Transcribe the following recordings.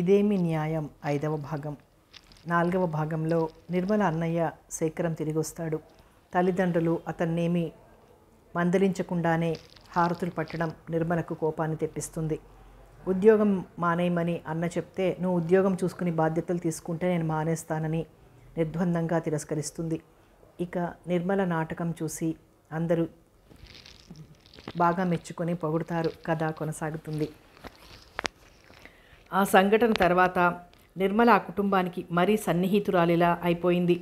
ఇదేమి న్యాయం ఐదవ భాగం నాలుగవ భాగంలో నిర్మల అన్నయ్య శేఖరం తిరిగొస్తాడు తల్లిదండ్రులు అతన్నేమి మందలించకుండానే హారతులు పట్టడం నిర్మలకు కోపాన్ని తెప్పిస్తుంది ఉద్యోగం మానేయమని అన్న చెప్తే నువ్వు ఉద్యోగం చూసుకుని బాధ్యతలు తీసుకుంటే నేను మానేస్తానని నిర్ద్వందంగా తిరస్కరిస్తుంది ఇక నిర్మల నాటకం చూసి అందరూ బాగా మెచ్చుకొని పొగుడుతారు కథ కొనసాగుతుంది ఆ సంఘటన తర్వాత నిర్మల ఆ కుటుంబానికి మరీ సన్నిహితురాలిలా అయిపోయింది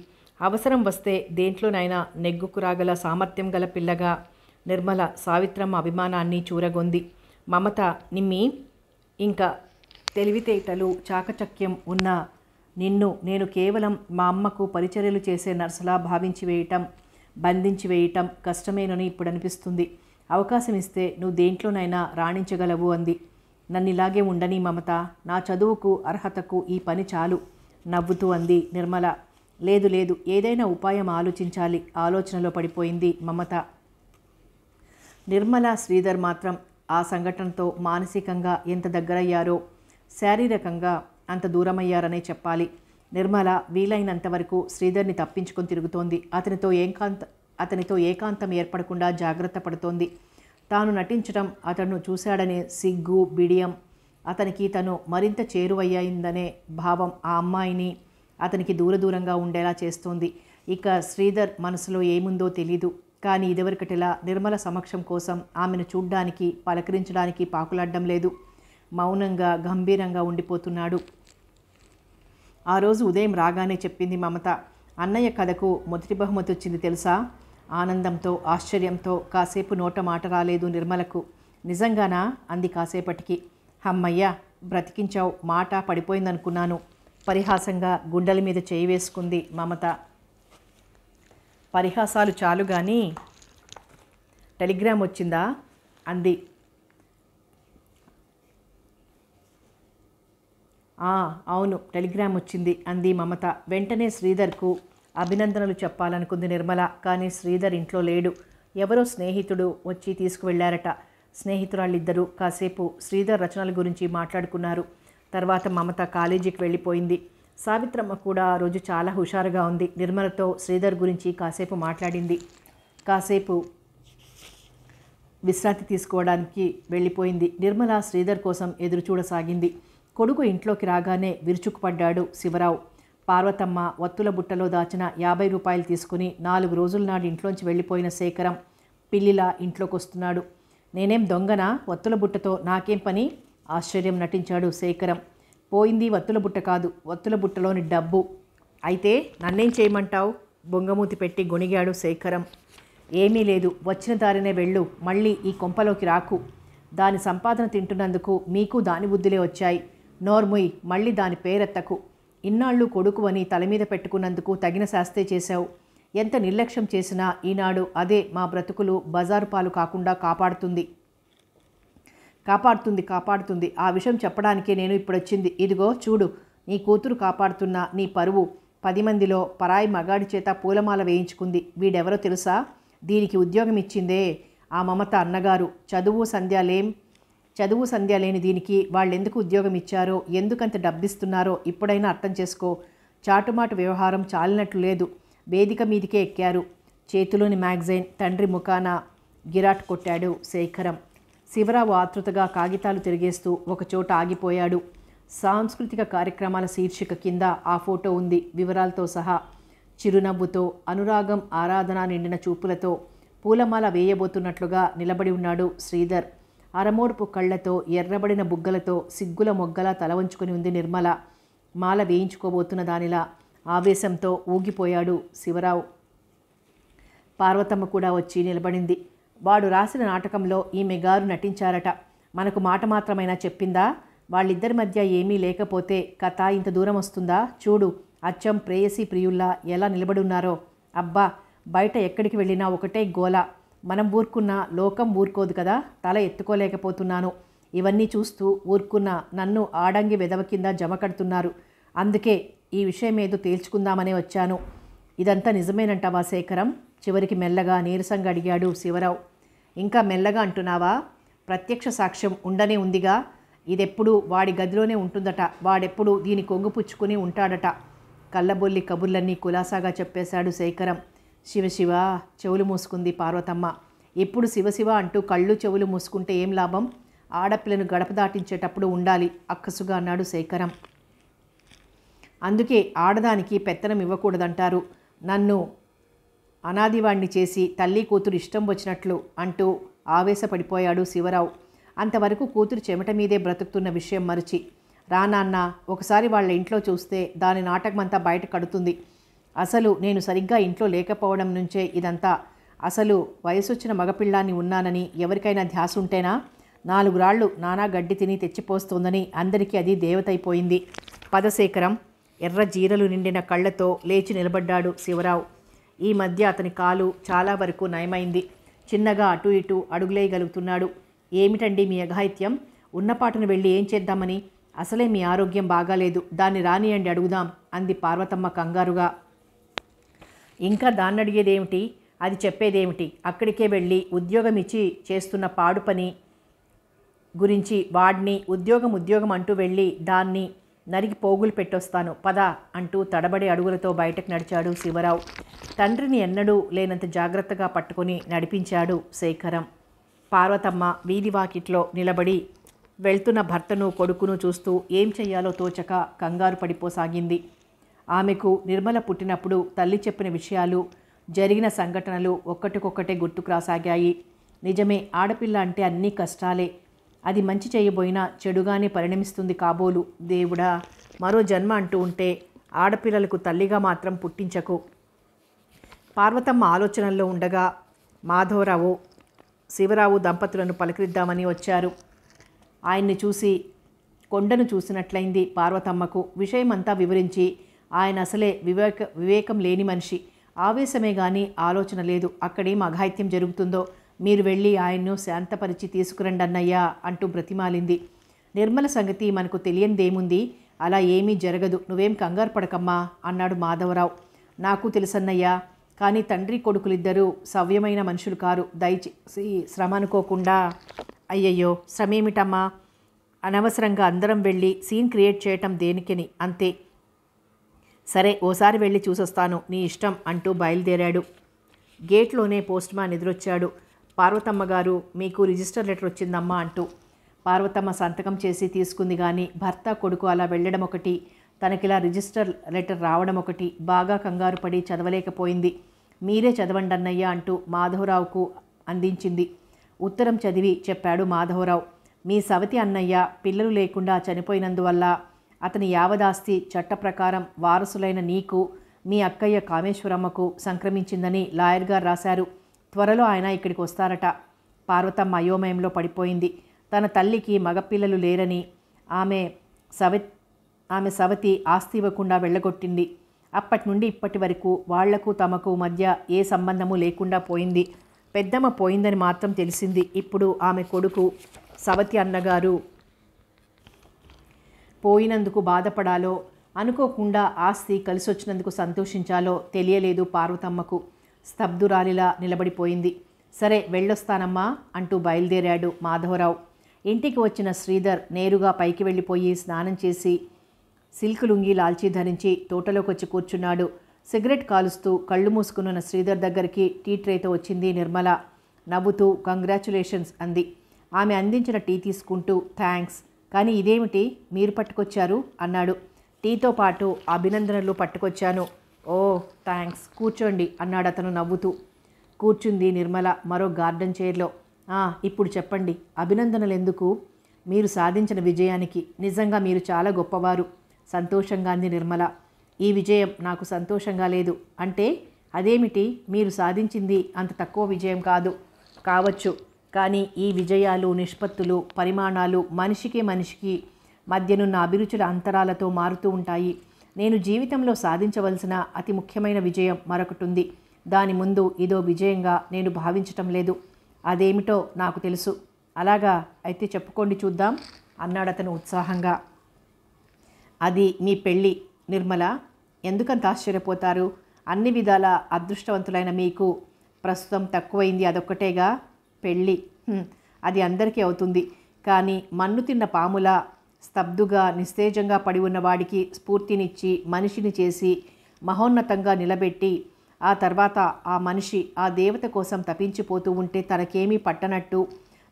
అవసరం వస్తే దేంట్లోనైనా నెగ్గుకు రాగల సామర్థ్యం గల పిల్లగా నిర్మల సావిత్రమ్మ అభిమానాన్ని చూరగొంది మమత నిమ్మి ఇంకా తెలివితేటలు చాకచక్యం ఉన్న నిన్ను నేను కేవలం మా అమ్మకు పరిచర్యలు చేసే నర్సులా భావించి వేయటం బంధించి వేయటం కష్టమేనని ఇప్పుడు అనిపిస్తుంది అవకాశం ఇస్తే నువ్వు దేంట్లోనైనా రాణించగలవు అంది నన్ను ఇలాగే ఉండని మమత నా చదువుకు అర్హతకు ఈ పని చాలు నవ్వుతూ అంది నిర్మల లేదు లేదు ఏదైనా ఉపాయం ఆలోచించాలి ఆలోచనలో పడిపోయింది మమత నిర్మల శ్రీధర్ మాత్రం ఆ సంఘటనతో మానసికంగా ఎంత దగ్గరయ్యారో శారీరకంగా అంత దూరమయ్యారనే చెప్పాలి నిర్మల వీలైనంత వరకు శ్రీధర్ని తప్పించుకొని తిరుగుతోంది అతనితో ఏకాంత అతనితో ఏకాంతం ఏర్పడకుండా జాగ్రత్త పడుతోంది తాను నటించడం అతను చూశాడనే సిగ్గు బిడియం అతనికి తను మరింత చేరువయ్యిందనే భావం ఆ అమ్మాయిని అతనికి దూరదూరంగా ఉండేలా చేస్తోంది ఇక శ్రీధర్ మనసులో ఏముందో తెలీదు కానీ ఇదివరకటిలా నిర్మల సమక్షం కోసం ఆమెను చూడ్డానికి పలకరించడానికి పాకులాడ్డం లేదు మౌనంగా గంభీరంగా ఉండిపోతున్నాడు ఆ రోజు ఉదయం రాగానే చెప్పింది మమత అన్నయ్య కథకు మొదటి బహుమతి వచ్చింది తెలుసా ఆనందంతో ఆశ్చర్యంతో కాసేపు నోట మాట రాలేదు నిర్మలకు నిజంగానా అంది కాసేపటికి హమ్మయ్య బ్రతికించావు మాట పడిపోయిందనుకున్నాను పరిహాసంగా గుండెల మీద చేయి వేసుకుంది మమత పరిహాసాలు చాలు కానీ టెలిగ్రామ్ వచ్చిందా అంది అవును టెలిగ్రామ్ వచ్చింది అంది మమత వెంటనే శ్రీధర్కు అభినందనలు చెప్పాలనుకుంది నిర్మల కానీ శ్రీధర్ ఇంట్లో లేడు ఎవరో స్నేహితుడు వచ్చి తీసుకువెళ్లారట స్నేహితురాళ్ళిద్దరూ కాసేపు శ్రీధర్ రచనల గురించి మాట్లాడుకున్నారు తర్వాత మమత కాలేజీకి వెళ్ళిపోయింది సావిత్రమ్మ కూడా ఆ రోజు చాలా హుషారుగా ఉంది నిర్మలతో శ్రీధర్ గురించి కాసేపు మాట్లాడింది కాసేపు విశ్రాంతి తీసుకోవడానికి వెళ్ళిపోయింది నిర్మల శ్రీధర్ కోసం ఎదురుచూడసాగింది కొడుకు ఇంట్లోకి రాగానే విరుచుకుపడ్డాడు శివరావు పార్వతమ్మ వత్తుల బుట్టలో దాచిన యాభై రూపాయలు తీసుకుని నాలుగు రోజుల నాడు ఇంట్లోంచి వెళ్ళిపోయిన శేఖరం పిల్లిలా ఇంట్లోకి వస్తున్నాడు నేనేం దొంగన వత్తుల బుట్టతో నాకేం పని ఆశ్చర్యం నటించాడు శేఖరం పోయింది వత్తుల బుట్ట కాదు వత్తుల బుట్టలోని డబ్బు అయితే నన్నేం చేయమంటావు బొంగమూతి పెట్టి గొణిగాడు శేఖరం ఏమీ లేదు వచ్చిన దారినే వెళ్ళు మళ్ళీ ఈ కొంపలోకి రాకు దాని సంపాదన తింటున్నందుకు మీకు దాని బుద్ధులే వచ్చాయి నోర్ముయ్ మళ్ళీ దాని పేరెత్తకు ఇన్నాళ్ళు కొడుకు అని తలమీద పెట్టుకున్నందుకు తగిన శాస్తే చేశావు ఎంత నిర్లక్ష్యం చేసినా ఈనాడు అదే మా బ్రతుకులు బజారు పాలు కాకుండా కాపాడుతుంది కాపాడుతుంది కాపాడుతుంది ఆ విషయం చెప్పడానికే నేను ఇప్పుడొచ్చింది ఇదిగో చూడు నీ కూతురు కాపాడుతున్న నీ పరువు పది మందిలో పరాయి మగాడి చేత పూలమాల వేయించుకుంది వీడెవరో తెలుసా దీనికి ఉద్యోగం ఇచ్చిందే ఆ మమత అన్నగారు చదువు సంధ్యాలేం చదువు సంధ్య లేని దీనికి వాళ్ళెందుకు ఉద్యోగం ఇచ్చారో ఎందుకంత డబ్బిస్తున్నారో ఇప్పుడైనా అర్థం చేసుకో చాటుమాటు వ్యవహారం చాలినట్లు లేదు వేదిక మీదికే ఎక్కారు చేతిలోని మ్యాగజైన్ తండ్రి ముఖాన గిరాట్ కొట్టాడు శేఖరం శివరావు ఆతృతగా కాగితాలు తిరిగేస్తూ ఒకచోట ఆగిపోయాడు సాంస్కృతిక కార్యక్రమాల శీర్షిక కింద ఆ ఫోటో ఉంది వివరాలతో సహా చిరునవ్వుతో అనురాగం ఆరాధన నిండిన చూపులతో పూలమాల వేయబోతున్నట్లుగా నిలబడి ఉన్నాడు శ్రీధర్ అరమోడుపు కళ్లతో ఎర్రబడిన బుగ్గలతో సిగ్గుల మొగ్గలా తల వంచుకొని ఉంది నిర్మల మాల వేయించుకోబోతున్న దానిలా ఆవేశంతో ఊగిపోయాడు శివరావు పార్వతమ్మ కూడా వచ్చి నిలబడింది వాడు రాసిన నాటకంలో ఈమె గారు నటించారట మనకు మాట మాత్రమైనా చెప్పిందా వాళ్ళిద్దరి మధ్య ఏమీ లేకపోతే కథ ఇంత దూరం వస్తుందా చూడు అచ్చం ప్రేయసి ప్రియుల్లా ఎలా నిలబడున్నారో అబ్బా బయట ఎక్కడికి వెళ్ళినా ఒకటే గోల మనం ఊరుకున్న లోకం ఊరుకోదు కదా తల ఎత్తుకోలేకపోతున్నాను ఇవన్నీ చూస్తూ ఊరుకున్న నన్ను ఆడంగి విధవ కింద జమ కడుతున్నారు అందుకే ఈ విషయం ఏదో తేల్చుకుందామనే వచ్చాను ఇదంతా నిజమేనంటావా శేఖరం చివరికి మెల్లగా నీరసంగా అడిగాడు శివరావు ఇంకా మెల్లగా అంటున్నావా ప్రత్యక్ష సాక్ష్యం ఉండనే ఉందిగా ఇదెప్పుడు వాడి గదిలోనే ఉంటుందట వాడెప్పుడు దీని కొంగు పుచ్చుకుని ఉంటాడట కళ్ళబొల్లి కబుర్లన్నీ కులాసాగా చెప్పేశాడు శేఖరం శివశివ చెవులు మూసుకుంది పార్వతమ్మ ఎప్పుడు శివశివ అంటూ కళ్ళు చెవులు మూసుకుంటే ఏం లాభం ఆడపిల్లను గడప దాటించేటప్పుడు ఉండాలి అక్కసుగా అన్నాడు శేఖరం అందుకే ఆడదానికి పెత్తనం ఇవ్వకూడదంటారు నన్ను అనాదివాణ్ణి చేసి తల్లి కూతురు ఇష్టం వచ్చినట్లు అంటూ ఆవేశపడిపోయాడు శివరావు అంతవరకు కూతురు చెమట మీదే బ్రతుకుతున్న విషయం మరిచి రానాన్న ఒకసారి వాళ్ళ ఇంట్లో చూస్తే దాని నాటకమంతా బయట కడుతుంది అసలు నేను సరిగ్గా ఇంట్లో లేకపోవడం నుంచే ఇదంతా అసలు వయసొచ్చిన మగపిల్లాన్ని ఉన్నానని ఎవరికైనా ధ్యాస ఉంటేనా నాలుగు రాళ్ళు నానా గడ్డి తిని తెచ్చిపోస్తోందని అందరికీ అది దేవతైపోయింది పదశేఖరం ఎర్ర జీరలు నిండిన కళ్ళతో లేచి నిలబడ్డాడు శివరావు ఈ మధ్య అతని కాలు చాలా వరకు నయమైంది చిన్నగా అటు ఇటు అడుగులేయగలుగుతున్నాడు ఏమిటండి మీ అఘాయిత్యం ఉన్నపాటును వెళ్ళి ఏం చేద్దామని అసలే మీ ఆరోగ్యం బాగాలేదు దాన్ని రానియండి అడుగుదాం అంది పార్వతమ్మ కంగారుగా ఇంకా దాన్ని ఏమిటి అది చెప్పేదేమిటి అక్కడికే వెళ్ళి ఉద్యోగం ఇచ్చి చేస్తున్న పాడు పని గురించి వాడిని ఉద్యోగం ఉద్యోగం అంటూ వెళ్ళి దాన్ని నరికి పోగులు పెట్టొస్తాను పద అంటూ తడబడి అడుగులతో బయటకు నడిచాడు శివరావు తండ్రిని ఎన్నడూ లేనంత జాగ్రత్తగా పట్టుకొని నడిపించాడు శేఖరం పార్వతమ్మ వీధి వాకిట్లో నిలబడి వెళ్తున్న భర్తను కొడుకును చూస్తూ ఏం చెయ్యాలో తోచక కంగారు పడిపోసాగింది ఆమెకు నిర్మల పుట్టినప్పుడు తల్లి చెప్పిన విషయాలు జరిగిన సంఘటనలు ఒక్కటికొక్కటే రాసాగాయి నిజమే ఆడపిల్ల అంటే అన్నీ కష్టాలే అది మంచి చేయబోయినా చెడుగానే పరిణమిస్తుంది కాబోలు దేవుడా మరో జన్మ అంటూ ఉంటే ఆడపిల్లలకు తల్లిగా మాత్రం పుట్టించకు పార్వతమ్మ ఆలోచనల్లో ఉండగా మాధవరావు శివరావు దంపతులను పలకరిద్దామని వచ్చారు ఆయన్ని చూసి కొండను చూసినట్లయింది పార్వతమ్మకు విషయమంతా వివరించి ఆయన అసలే వివేక వివేకం లేని మనిషి ఆవేశమే కానీ ఆలోచన లేదు అక్కడేం అఘాయిత్యం జరుగుతుందో మీరు వెళ్ళి ఆయన్ను శాంతపరిచి తీసుకురండి అంటూ బ్రతిమాలింది నిర్మల సంగతి మనకు తెలియందేముంది అలా ఏమీ జరగదు నువ్వేం కంగారు పడకమ్మా అన్నాడు మాధవరావు నాకు తెలుసన్నయ్యా కానీ తండ్రి కొడుకులిద్దరూ సవ్యమైన మనుషులు కారు దయచేసి శ్రమ అనుకోకుండా అయ్యయ్యో శ్రమేమిటమ్మా అనవసరంగా అందరం వెళ్ళి సీన్ క్రియేట్ చేయటం దేనికని అంతే సరే ఓసారి వెళ్ళి చూసొస్తాను నీ ఇష్టం అంటూ బయలుదేరాడు గేట్లోనే పోస్ట్ మ్యాన్ ఎదురొచ్చాడు పార్వతమ్మ గారు మీకు రిజిస్టర్ లెటర్ వచ్చిందమ్మా అంటూ పార్వతమ్మ సంతకం చేసి తీసుకుంది కానీ భర్త కొడుకు అలా వెళ్ళడం ఒకటి తనకిలా రిజిస్టర్ లెటర్ రావడం ఒకటి బాగా కంగారు పడి చదవలేకపోయింది మీరే చదవండి అన్నయ్య అంటూ మాధవరావుకు అందించింది ఉత్తరం చదివి చెప్పాడు మాధవరావు మీ సవతి అన్నయ్య పిల్లలు లేకుండా చనిపోయినందువల్ల అతని యావదాస్తి చట్ట ప్రకారం వారసులైన నీకు మీ అక్కయ్య కామేశ్వరమ్మకు సంక్రమించిందని లాయర్ గారు రాశారు త్వరలో ఆయన ఇక్కడికి వస్తారట పార్వతమ్మ అయోమయంలో పడిపోయింది తన తల్లికి మగపిల్లలు లేరని ఆమె సవ ఆమె సవతి ఆస్తి ఇవ్వకుండా వెళ్ళగొట్టింది అప్పటి నుండి ఇప్పటి వరకు వాళ్లకు తమకు మధ్య ఏ సంబంధము లేకుండా పోయింది పెద్దమ్మ పోయిందని మాత్రం తెలిసింది ఇప్పుడు ఆమె కొడుకు సవతి అన్నగారు పోయినందుకు బాధపడాలో అనుకోకుండా ఆస్తి కలిసొచ్చినందుకు సంతోషించాలో తెలియలేదు పార్వతమ్మకు స్తబ్దురాలిలా నిలబడిపోయింది సరే వెళ్ళొస్తానమ్మా అంటూ బయలుదేరాడు మాధవరావు ఇంటికి వచ్చిన శ్రీధర్ నేరుగా పైకి వెళ్ళిపోయి స్నానం చేసి సిల్క్ లుంగి లాల్చి ధరించి తోటలోకి వచ్చి కూర్చున్నాడు సిగరెట్ కాలుస్తూ కళ్ళు మూసుకున్న శ్రీధర్ దగ్గరికి టీ ట్రేతో వచ్చింది నిర్మల నవ్వుతూ కంగ్రాచులేషన్స్ అంది ఆమె అందించిన టీ తీసుకుంటూ థ్యాంక్స్ కానీ ఇదేమిటి మీరు పట్టుకొచ్చారు అన్నాడు టీతో పాటు అభినందనలు పట్టుకొచ్చాను ఓ థ్యాంక్స్ కూర్చోండి అన్నాడు అతను నవ్వుతూ కూర్చుంది నిర్మల మరో గార్డెన్ చైర్లో ఇప్పుడు చెప్పండి అభినందనలు ఎందుకు మీరు సాధించిన విజయానికి నిజంగా మీరు చాలా గొప్పవారు సంతోషంగా అంది నిర్మల ఈ విజయం నాకు సంతోషంగా లేదు అంటే అదేమిటి మీరు సాధించింది అంత తక్కువ విజయం కాదు కావచ్చు కానీ ఈ విజయాలు నిష్పత్తులు పరిమాణాలు మనిషికి మనిషికి మధ్యనున్న అభిరుచుల అంతరాలతో మారుతూ ఉంటాయి నేను జీవితంలో సాధించవలసిన అతి ముఖ్యమైన విజయం మరొకటి ఉంది దాని ముందు ఇదో విజయంగా నేను భావించటం లేదు అదేమిటో నాకు తెలుసు అలాగా అయితే చెప్పుకోండి చూద్దాం అన్నాడు అతను ఉత్సాహంగా అది మీ పెళ్ళి నిర్మల ఎందుకంత ఆశ్చర్యపోతారు అన్ని విధాల అదృష్టవంతులైన మీకు ప్రస్తుతం తక్కువైంది అదొక్కటేగా పెళ్ళి అది అందరికీ అవుతుంది కానీ మన్ను తిన్న పాములా స్తబ్దుగా నిస్తేజంగా పడి ఉన్నవాడికి స్ఫూర్తినిచ్చి మనిషిని చేసి మహోన్నతంగా నిలబెట్టి ఆ తర్వాత ఆ మనిషి ఆ దేవత కోసం తపించిపోతూ ఉంటే తనకేమీ పట్టనట్టు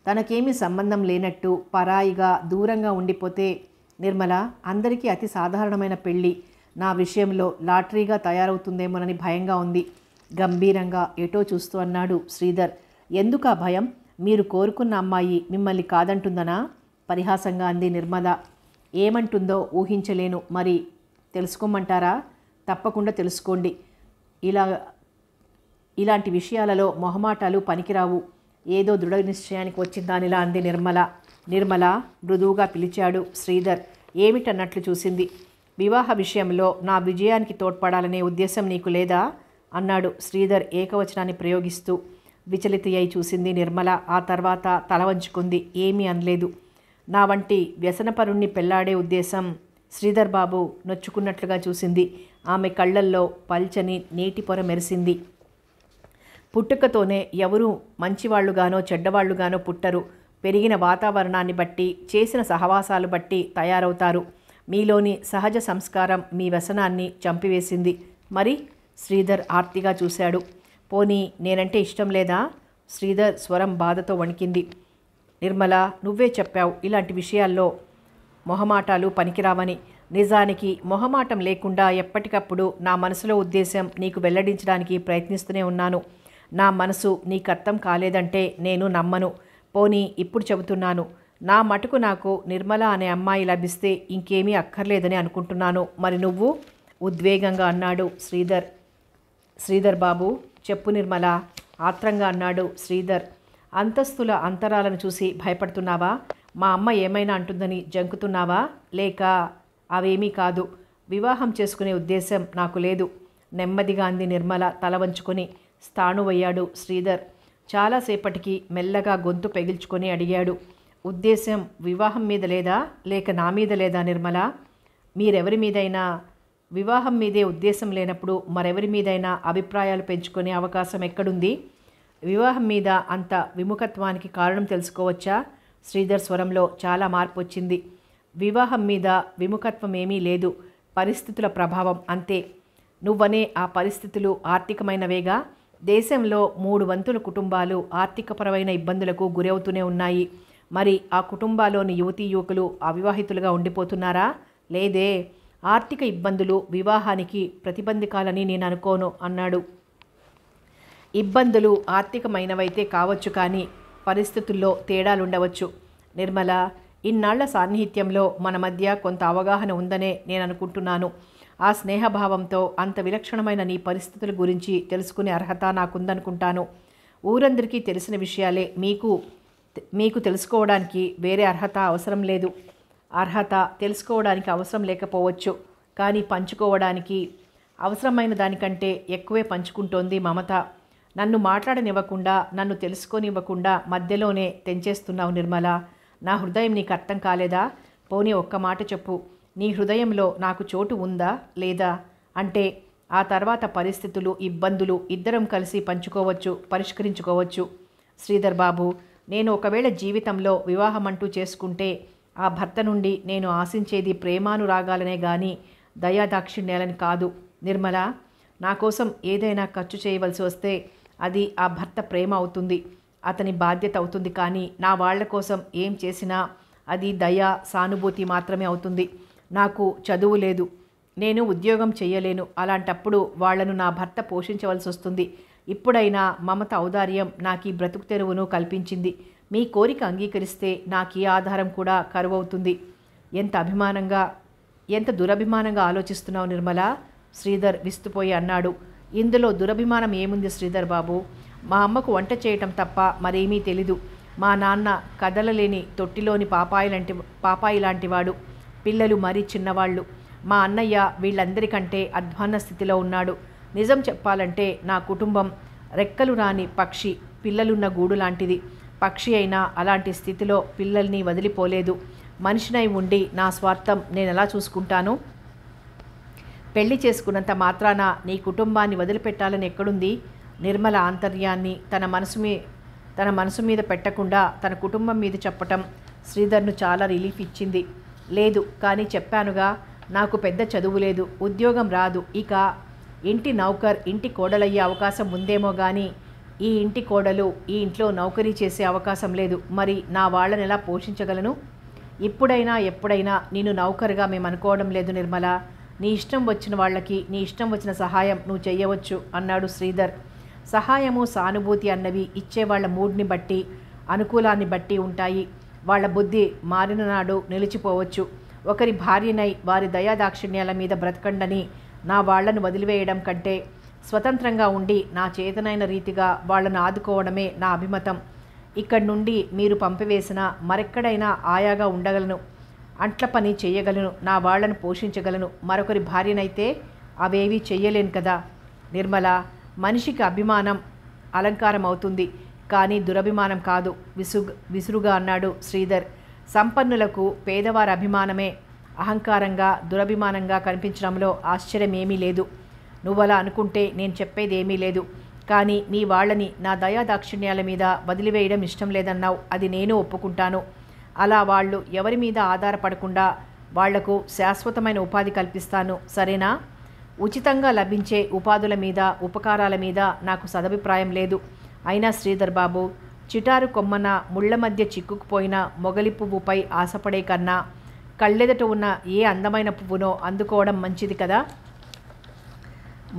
తనకేమీ సంబంధం లేనట్టు పరాయిగా దూరంగా ఉండిపోతే నిర్మల అందరికీ అతి సాధారణమైన పెళ్ళి నా విషయంలో లాటరీగా తయారవుతుందేమోనని భయంగా ఉంది గంభీరంగా ఎటో చూస్తూ అన్నాడు శ్రీధర్ ఎందుకా భయం మీరు కోరుకున్న అమ్మాయి మిమ్మల్ని కాదంటుందనా పరిహాసంగా అంది నిర్మల ఏమంటుందో ఊహించలేను మరి తెలుసుకోమంటారా తప్పకుండా తెలుసుకోండి ఇలా ఇలాంటి విషయాలలో మొహమాటాలు పనికిరావు ఏదో దృఢ నిశ్చయానికి వచ్చిందానిలా అంది నిర్మల నిర్మల మృదువుగా పిలిచాడు శ్రీధర్ ఏమిటన్నట్లు చూసింది వివాహ విషయంలో నా విజయానికి తోడ్పడాలనే ఉద్దేశం నీకు లేదా అన్నాడు శ్రీధర్ ఏకవచనాన్ని ప్రయోగిస్తూ విచలితయ్యై చూసింది నిర్మల ఆ తర్వాత తల వంచుకుంది ఏమీ అనలేదు నా వంటి వ్యసనపరుణ్ణి పెళ్లాడే ఉద్దేశం శ్రీధర్ బాబు నొచ్చుకున్నట్లుగా చూసింది ఆమె కళ్ళల్లో పల్చని నీటి పొర మెరిసింది పుట్టుకతోనే ఎవరూ మంచివాళ్లుగానో చెడ్డవాళ్లుగానో పుట్టరు పెరిగిన వాతావరణాన్ని బట్టి చేసిన సహవాసాలు బట్టి తయారవుతారు మీలోని సహజ సంస్కారం మీ వ్యసనాన్ని చంపివేసింది మరి శ్రీధర్ ఆర్తిగా చూశాడు పోనీ నేనంటే ఇష్టం లేదా శ్రీధర్ స్వరం బాధతో వణికింది నిర్మల నువ్వే చెప్పావు ఇలాంటి విషయాల్లో మొహమాటాలు పనికిరావని నిజానికి మొహమాటం లేకుండా ఎప్పటికప్పుడు నా మనసులో ఉద్దేశం నీకు వెల్లడించడానికి ప్రయత్నిస్తూనే ఉన్నాను నా మనసు నీకు అర్థం కాలేదంటే నేను నమ్మను పోనీ ఇప్పుడు చెబుతున్నాను నా మటుకు నాకు నిర్మల అనే అమ్మాయి లభిస్తే ఇంకేమీ అక్కర్లేదని అనుకుంటున్నాను మరి నువ్వు ఉద్వేగంగా అన్నాడు శ్రీధర్ శ్రీధర్ బాబు చెప్పు నిర్మల ఆత్రంగా అన్నాడు శ్రీధర్ అంతస్తుల అంతరాలను చూసి భయపడుతున్నావా మా అమ్మ ఏమైనా అంటుందని జంకుతున్నావా లేక అవేమీ కాదు వివాహం చేసుకునే ఉద్దేశం నాకు లేదు నెమ్మదిగా అంది నిర్మల తల వంచుకొని స్థాణువయ్యాడు శ్రీధర్ చాలాసేపటికి మెల్లగా గొంతు పెగిల్చుకొని అడిగాడు ఉద్దేశం వివాహం మీద లేదా లేక నా మీద లేదా నిర్మల మీరెవరి మీదైనా వివాహం మీదే ఉద్దేశం లేనప్పుడు మరెవరి మీదైనా అభిప్రాయాలు పెంచుకునే అవకాశం ఎక్కడుంది వివాహం మీద అంత విముఖత్వానికి కారణం తెలుసుకోవచ్చా శ్రీధర్ స్వరంలో చాలా మార్పు వచ్చింది వివాహం మీద విముఖత్వం ఏమీ లేదు పరిస్థితుల ప్రభావం అంతే నువ్వనే ఆ పరిస్థితులు ఆర్థికమైనవేగా దేశంలో మూడు వంతుల కుటుంబాలు ఆర్థికపరమైన ఇబ్బందులకు గురవుతూనే ఉన్నాయి మరి ఆ కుటుంబాల్లోని యువతీ యువకులు అవివాహితులుగా ఉండిపోతున్నారా లేదే ఆర్థిక ఇబ్బందులు వివాహానికి ప్రతిబంధకాలని నేను అనుకోను అన్నాడు ఇబ్బందులు ఆర్థికమైనవైతే కావచ్చు కానీ పరిస్థితుల్లో తేడాలుండవచ్చు నిర్మల ఇన్నాళ్ల సాన్నిహిత్యంలో మన మధ్య కొంత అవగాహన ఉందనే నేను అనుకుంటున్నాను ఆ స్నేహభావంతో అంత విలక్షణమైన నీ పరిస్థితుల గురించి తెలుసుకునే అర్హత నాకుందనుకుంటాను ఊరందరికీ తెలిసిన విషయాలే మీకు మీకు తెలుసుకోవడానికి వేరే అర్హత అవసరం లేదు అర్హత తెలుసుకోవడానికి అవసరం లేకపోవచ్చు కానీ పంచుకోవడానికి అవసరమైన దానికంటే ఎక్కువే పంచుకుంటోంది మమత నన్ను మాట్లాడనివ్వకుండా నన్ను తెలుసుకోనివ్వకుండా మధ్యలోనే తెంచేస్తున్నావు నిర్మల నా హృదయం నీకు అర్థం కాలేదా పోనీ ఒక్క మాట చెప్పు నీ హృదయంలో నాకు చోటు ఉందా లేదా అంటే ఆ తర్వాత పరిస్థితులు ఇబ్బందులు ఇద్దరం కలిసి పంచుకోవచ్చు పరిష్కరించుకోవచ్చు శ్రీధర్ బాబు నేను ఒకవేళ జీవితంలో వివాహం అంటూ చేసుకుంటే ఆ భర్త నుండి నేను ఆశించేది ప్రేమానురాగాలనే గాని దయాదాక్షిణ్యాలని కాదు నిర్మల నా కోసం ఏదైనా ఖర్చు చేయవలసి వస్తే అది ఆ భర్త ప్రేమ అవుతుంది అతని బాధ్యత అవుతుంది కానీ నా వాళ్ల కోసం ఏం చేసినా అది దయ సానుభూతి మాత్రమే అవుతుంది నాకు చదువు లేదు నేను ఉద్యోగం చేయలేను అలాంటప్పుడు వాళ్లను నా భర్త పోషించవలసి వస్తుంది ఇప్పుడైనా మమత ఔదార్యం నాకు ఈ బ్రతుకు తెరువును కల్పించింది మీ కోరిక అంగీకరిస్తే నాకు ఈ ఆధారం కూడా కరువవుతుంది ఎంత అభిమానంగా ఎంత దురభిమానంగా ఆలోచిస్తున్నావు నిర్మల శ్రీధర్ విస్తుపోయి అన్నాడు ఇందులో దురభిమానం ఏముంది శ్రీధర్ బాబు మా అమ్మకు వంట చేయటం తప్ప మరేమీ తెలీదు మా నాన్న కదలలేని తొట్టిలోని పాపాయి లాంటి పాపాయి లాంటివాడు పిల్లలు మరీ చిన్నవాళ్ళు మా అన్నయ్య వీళ్ళందరికంటే అధ్వాన్న స్థితిలో ఉన్నాడు నిజం చెప్పాలంటే నా కుటుంబం రెక్కలు రాని పక్షి పిల్లలున్న గూడు లాంటిది పక్షి అయినా అలాంటి స్థితిలో పిల్లల్ని వదిలిపోలేదు మనిషినై ఉండి నా స్వార్థం నేను ఎలా చూసుకుంటాను పెళ్లి చేసుకున్నంత మాత్రాన నీ కుటుంబాన్ని వదిలిపెట్టాలని ఎక్కడుంది నిర్మల ఆంతర్యాన్ని తన మనసు మీ తన మనసు మీద పెట్టకుండా తన కుటుంబం మీద చెప్పటం శ్రీధర్ను చాలా రిలీఫ్ ఇచ్చింది లేదు కానీ చెప్పానుగా నాకు పెద్ద చదువు లేదు ఉద్యోగం రాదు ఇక ఇంటి నౌకర్ ఇంటి కోడలయ్యే అవకాశం ఉందేమో కానీ ఈ ఇంటి కోడలు ఈ ఇంట్లో నౌకరీ చేసే అవకాశం లేదు మరి నా వాళ్ళని ఎలా పోషించగలను ఇప్పుడైనా ఎప్పుడైనా నేను నౌకరుగా మేము అనుకోవడం లేదు నిర్మల నీ ఇష్టం వచ్చిన వాళ్ళకి నీ ఇష్టం వచ్చిన సహాయం నువ్వు చేయవచ్చు అన్నాడు శ్రీధర్ సహాయము సానుభూతి అన్నవి ఇచ్చేవాళ్ల మూడ్ని బట్టి అనుకూలాన్ని బట్టి ఉంటాయి వాళ్ళ బుద్ధి మారిన నాడు నిలిచిపోవచ్చు ఒకరి భార్యనై వారి దయాదాక్షిణ్యాల మీద బ్రతకండని నా వాళ్లను వదిలివేయడం కంటే స్వతంత్రంగా ఉండి నా చేతనైన రీతిగా వాళ్ళను ఆదుకోవడమే నా అభిమతం ఇక్కడి నుండి మీరు పంపివేసిన మరెక్కడైనా ఆయాగా ఉండగలను అంట్ల పని చేయగలను నా వాళ్లను పోషించగలను మరొకరి భార్యనైతే అవేవీ చెయ్యలేను కదా నిర్మల మనిషికి అభిమానం అలంకారం అవుతుంది కానీ దురభిమానం కాదు విసు విసురుగా అన్నాడు శ్రీధర్ సంపన్నులకు పేదవారి అభిమానమే అహంకారంగా దురభిమానంగా కనిపించడంలో ఆశ్చర్యమేమీ లేదు నువ్వలా అనుకుంటే నేను చెప్పేది ఏమీ లేదు కానీ మీ వాళ్ళని నా దయాదాక్షిణ్యాల మీద వదిలివేయడం ఇష్టం లేదన్నావు అది నేను ఒప్పుకుంటాను అలా వాళ్ళు ఎవరి మీద ఆధారపడకుండా వాళ్లకు శాశ్వతమైన ఉపాధి కల్పిస్తాను సరేనా ఉచితంగా లభించే ఉపాధుల మీద ఉపకారాల మీద నాకు సదభిప్రాయం లేదు అయినా శ్రీధర్ బాబు చిటారు కొమ్మన ముళ్ల మధ్య చిక్కుకుపోయిన మొగలి పువ్వుపై ఆశపడే కన్నా కళ్ళెదట ఉన్న ఏ అందమైన పువ్వునో అందుకోవడం మంచిది కదా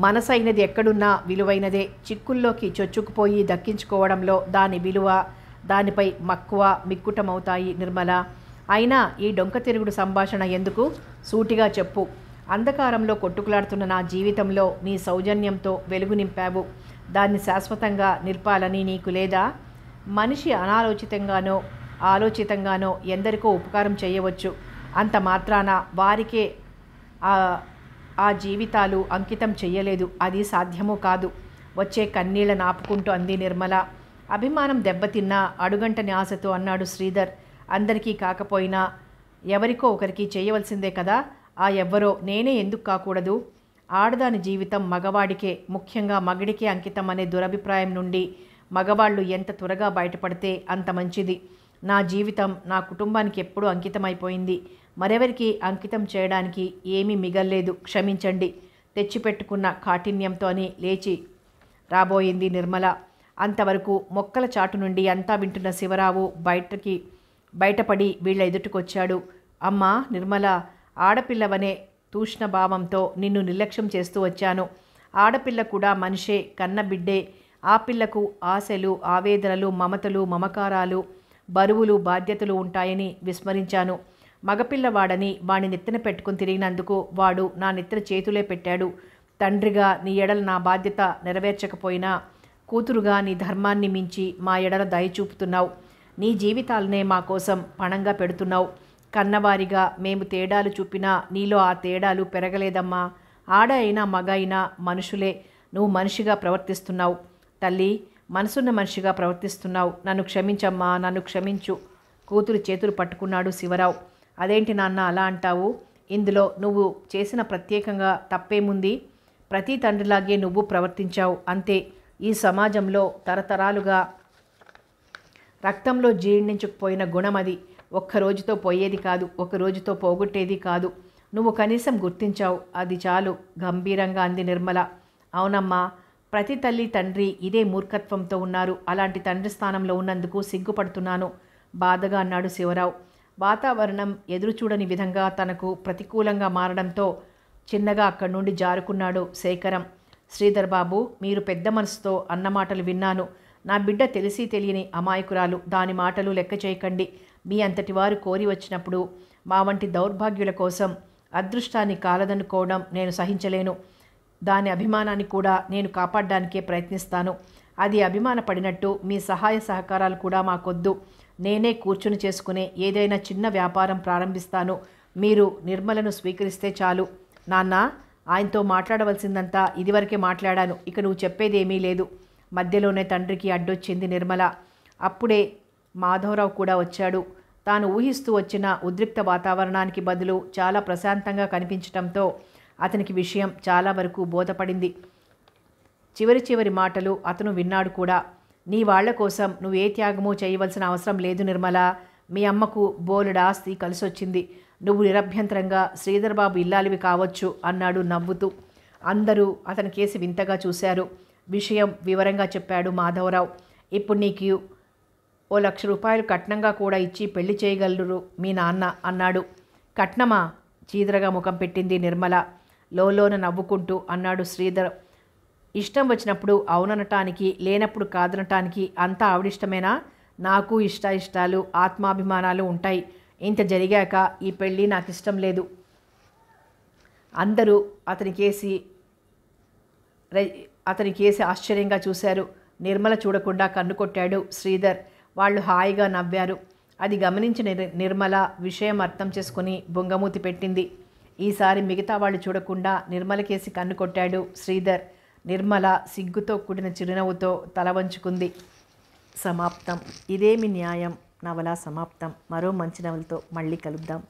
మనసైనది ఎక్కడున్నా విలువైనదే చిక్కుల్లోకి చొచ్చుకుపోయి దక్కించుకోవడంలో దాని విలువ దానిపై మక్కువ మిక్కుటమవుతాయి నిర్మల అయినా ఈ డొంక తిరుగుడు సంభాషణ ఎందుకు సూటిగా చెప్పు అంధకారంలో కొట్టుకులాడుతున్న నా జీవితంలో నీ సౌజన్యంతో వెలుగు నింపావు దాన్ని శాశ్వతంగా నిర్పాలని నీకు లేదా మనిషి అనాలోచితంగానో ఆలోచితంగానో ఎందరికో ఉపకారం చేయవచ్చు అంత మాత్రాన వారికే ఆ జీవితాలు అంకితం చెయ్యలేదు అది సాధ్యమూ కాదు వచ్చే కన్నీళ్ళ నాపుకుంటూ అంది నిర్మల అభిమానం దెబ్బతిన్నా అడుగంటని ఆశతో అన్నాడు శ్రీధర్ అందరికీ కాకపోయినా ఎవరికో ఒకరికి చేయవలసిందే కదా ఆ ఎవ్వరో నేనే ఎందుకు కాకూడదు ఆడదాని జీవితం మగవాడికే ముఖ్యంగా మగడికే అంకితం అనే దురభిప్రాయం నుండి మగవాళ్ళు ఎంత త్వరగా బయటపడితే అంత మంచిది నా జీవితం నా కుటుంబానికి ఎప్పుడూ అంకితమైపోయింది మరెవరికి అంకితం చేయడానికి ఏమీ మిగల్లేదు క్షమించండి తెచ్చిపెట్టుకున్న కాఠిన్యంతో అని లేచి రాబోయింది నిర్మల అంతవరకు మొక్కల చాటు నుండి అంతా వింటున్న శివరావు బయటకి బయటపడి వీళ్ళ ఎదుటికొచ్చాడు అమ్మా నిర్మల ఆడపిల్లవనే తూష్ణ భావంతో నిన్ను నిర్లక్ష్యం చేస్తూ వచ్చాను ఆడపిల్ల కూడా మనిషే కన్నబిడ్డే ఆ పిల్లకు ఆశలు ఆవేదనలు మమతలు మమకారాలు బరువులు బాధ్యతలు ఉంటాయని విస్మరించాను మగపిల్లవాడని వాణ్ణి నెత్తిన పెట్టుకుని తిరిగినందుకు వాడు నా నెత్తిన చేతులే పెట్టాడు తండ్రిగా నీ ఎడల నా బాధ్యత నెరవేర్చకపోయినా కూతురుగా నీ ధర్మాన్ని మించి మా ఎడల దయచూపుతున్నావు నీ జీవితాలనే మా కోసం పణంగా పెడుతున్నావు కన్నవారిగా మేము తేడాలు చూపినా నీలో ఆ తేడాలు పెరగలేదమ్మా ఆడ అయినా మగ అయినా మనుషులే నువ్వు మనిషిగా ప్రవర్తిస్తున్నావు తల్లి మనసున్న మనిషిగా ప్రవర్తిస్తున్నావు నన్ను క్షమించమ్మా నన్ను క్షమించు కూతురు చేతులు పట్టుకున్నాడు శివరావు అదేంటి నాన్న అలా అంటావు ఇందులో నువ్వు చేసిన ప్రత్యేకంగా తప్పేముంది ప్రతి తండ్రిలాగే నువ్వు ప్రవర్తించావు అంతే ఈ సమాజంలో తరతరాలుగా రక్తంలో జీర్ణించుకుపోయిన గుణం అది ఒక్కరోజుతో పోయేది కాదు ఒక రోజుతో పోగొట్టేది కాదు నువ్వు కనీసం గుర్తించావు అది చాలు గంభీరంగా అంది నిర్మల అవునమ్మా ప్రతి తల్లి తండ్రి ఇదే మూర్ఖత్వంతో ఉన్నారు అలాంటి తండ్రి స్థానంలో ఉన్నందుకు సిగ్గుపడుతున్నాను బాధగా అన్నాడు శివరావు వాతావరణం ఎదురుచూడని విధంగా తనకు ప్రతికూలంగా మారడంతో చిన్నగా అక్కడి నుండి జారుకున్నాడు శేఖరం శ్రీధర్ బాబు మీరు పెద్ద మనసుతో అన్నమాటలు విన్నాను నా బిడ్డ తెలిసి తెలియని అమాయకురాలు దాని మాటలు లెక్క చేయకండి మీ అంతటి వారు కోరి వచ్చినప్పుడు మా వంటి దౌర్భాగ్యుల కోసం అదృష్టాన్ని కాలదనుకోవడం నేను సహించలేను దాని అభిమానాన్ని కూడా నేను కాపాడడానికే ప్రయత్నిస్తాను అది అభిమానపడినట్టు మీ సహాయ సహకారాలు కూడా మాకొద్దు నేనే కూర్చుని చేసుకునే ఏదైనా చిన్న వ్యాపారం ప్రారంభిస్తాను మీరు నిర్మలను స్వీకరిస్తే చాలు నాన్న ఆయనతో మాట్లాడవలసిందంతా ఇదివరకే మాట్లాడాను ఇక నువ్వు చెప్పేది ఏమీ లేదు మధ్యలోనే తండ్రికి అడ్డొచ్చింది నిర్మల అప్పుడే మాధవరావు కూడా వచ్చాడు తాను ఊహిస్తూ వచ్చిన ఉద్రిక్త వాతావరణానికి బదులు చాలా ప్రశాంతంగా కనిపించటంతో అతనికి విషయం చాలా వరకు బోధపడింది చివరి చివరి మాటలు అతను విన్నాడు కూడా నీ వాళ్ల కోసం నువ్వు ఏ త్యాగమో చేయవలసిన అవసరం లేదు నిర్మల మీ అమ్మకు బోలుడు ఆస్తి కలిసొచ్చింది నువ్వు నిరభ్యంతరంగా శ్రీధర్బాబు ఇల్లాలివి కావచ్చు అన్నాడు నవ్వుతూ అందరూ అతని కేసు వింతగా చూశారు విషయం వివరంగా చెప్పాడు మాధవరావు ఇప్పుడు నీకు ఓ లక్ష రూపాయలు కట్నంగా కూడా ఇచ్చి పెళ్లి చేయగలరు మీ నాన్న అన్నాడు కట్నమా చీదరగా ముఖం పెట్టింది నిర్మల లోలోన నవ్వుకుంటూ అన్నాడు శ్రీధర్ ఇష్టం వచ్చినప్పుడు అవుననటానికి లేనప్పుడు కాదనటానికి అంతా ఆవిడిష్టమేనా నాకు ఇష్ట ఇష్టాలు ఆత్మాభిమానాలు ఉంటాయి ఇంత జరిగాక ఈ పెళ్ళి నాకు ఇష్టం లేదు అందరూ అతనికేసి అతనికేసి ఆశ్చర్యంగా చూశారు నిర్మల చూడకుండా కన్ను కొట్టాడు శ్రీధర్ వాళ్ళు హాయిగా నవ్వారు అది గమనించిన నిర్మల విషయం అర్థం చేసుకుని బొంగమూతి పెట్టింది ఈసారి మిగతా వాళ్ళు చూడకుండా నిర్మల కేసి కన్ను కొట్టాడు శ్రీధర్ నిర్మల సిగ్గుతో కూడిన చిరునవ్వుతో తల వంచుకుంది సమాప్తం ఇదేమి న్యాయం నవల సమాప్తం మరో మంచి నవలతో మళ్ళీ కలుద్దాం